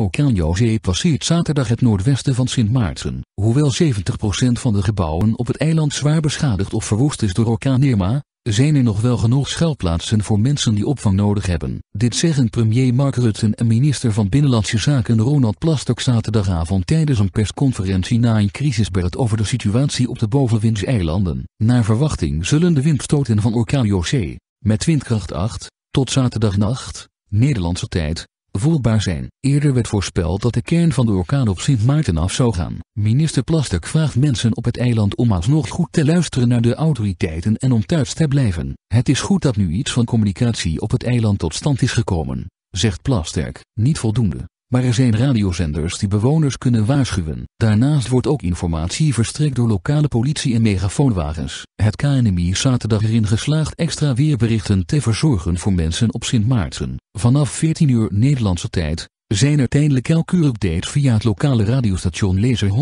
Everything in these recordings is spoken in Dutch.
Okanjosé passeert zaterdag het noordwesten van Sint Maarten. Hoewel 70% van de gebouwen op het eiland zwaar beschadigd of verwoest is door orkaan Irma, zijn er nog wel genoeg schuilplaatsen voor mensen die opvang nodig hebben. Dit zeggen premier Mark Rutten en minister van Binnenlandse Zaken Ronald Plastok zaterdagavond tijdens een persconferentie na een crisisbericht over de situatie op de bovenwindseilanden. Naar verwachting zullen de windstoten van orkaan José, met windkracht 8, tot zaterdagnacht, Nederlandse tijd, voelbaar zijn. Eerder werd voorspeld dat de kern van de orkaan op Sint Maarten af zou gaan. Minister Plasterk vraagt mensen op het eiland om alsnog goed te luisteren naar de autoriteiten en om thuis te blijven. Het is goed dat nu iets van communicatie op het eiland tot stand is gekomen, zegt Plasterk. Niet voldoende. Maar er zijn radiozenders die bewoners kunnen waarschuwen. Daarnaast wordt ook informatie verstrekt door lokale politie en megafoonwagens. Het KNMI zaterdag erin geslaagd extra weerberichten te verzorgen voor mensen op Sint Maarten. Vanaf 14 uur Nederlandse tijd zijn er tijdelijk elke uur updates via het lokale radiostation Laser 101.1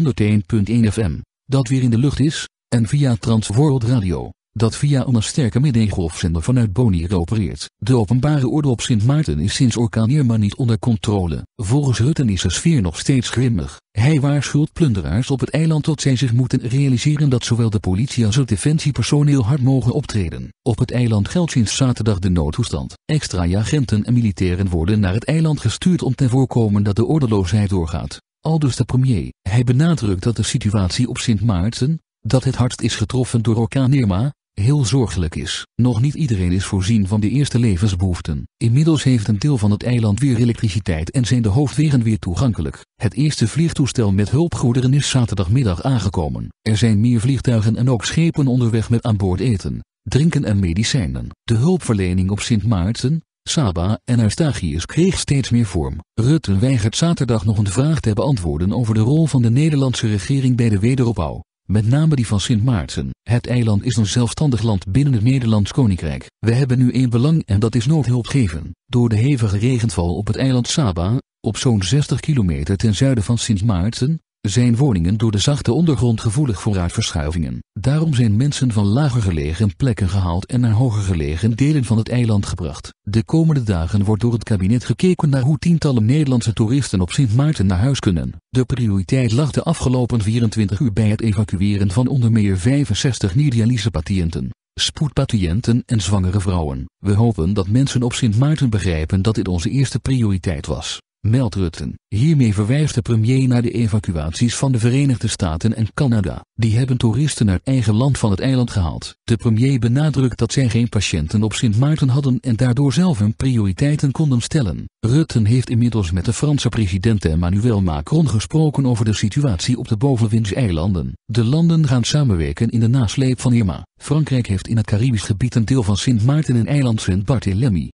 FM, dat weer in de lucht is, en via Transworld Radio dat via een sterke middengolfzender vanuit Bonier opereert. De openbare orde op Sint Maarten is sinds orkaan Irma niet onder controle. Volgens Rutten is de sfeer nog steeds grimmig. Hij waarschuwt plunderaars op het eiland tot zij zich moeten realiseren dat zowel de politie als het defensiepersoneel hard mogen optreden. Op het eiland geldt sinds zaterdag de noodtoestand. Extra agenten en militairen worden naar het eiland gestuurd om te voorkomen dat de ordeloosheid doorgaat. Aldus de premier. Hij benadrukt dat de situatie op Sint Maarten, dat het hardst is getroffen door orkaan Irma, heel zorgelijk is. Nog niet iedereen is voorzien van de eerste levensbehoeften. Inmiddels heeft een deel van het eiland weer elektriciteit en zijn de hoofdwegen weer toegankelijk. Het eerste vliegtoestel met hulpgoederen is zaterdagmiddag aangekomen. Er zijn meer vliegtuigen en ook schepen onderweg met aan boord eten, drinken en medicijnen. De hulpverlening op Sint Maarten, Saba en Eustachius kreeg steeds meer vorm. Rutte weigert zaterdag nog een vraag te beantwoorden over de rol van de Nederlandse regering bij de wederopbouw met name die van Sint Maarten. Het eiland is een zelfstandig land binnen het Nederlands Koninkrijk. We hebben nu één belang en dat is noodhulp geven. Door de hevige regenval op het eiland Saba, op zo'n 60 kilometer ten zuiden van Sint Maarten, zijn woningen door de zachte ondergrond gevoelig voor aardverschuivingen. Daarom zijn mensen van lager gelegen plekken gehaald en naar hoger gelegen delen van het eiland gebracht. De komende dagen wordt door het kabinet gekeken naar hoe tientallen Nederlandse toeristen op Sint Maarten naar huis kunnen. De prioriteit lag de afgelopen 24 uur bij het evacueren van onder meer 65 nidialyse patiënten, spoedpatiënten en zwangere vrouwen. We hopen dat mensen op Sint Maarten begrijpen dat dit onze eerste prioriteit was meld Rutten. Hiermee verwijst de premier naar de evacuaties van de Verenigde Staten en Canada. Die hebben toeristen uit eigen land van het eiland gehaald. De premier benadrukt dat zij geen patiënten op Sint Maarten hadden en daardoor zelf hun prioriteiten konden stellen. Rutten heeft inmiddels met de Franse president Emmanuel Macron gesproken over de situatie op de bovenwindseilanden. De landen gaan samenwerken in de nasleep van Irma. Frankrijk heeft in het Caribisch gebied een deel van Sint Maarten en eiland Sint-Barthélemy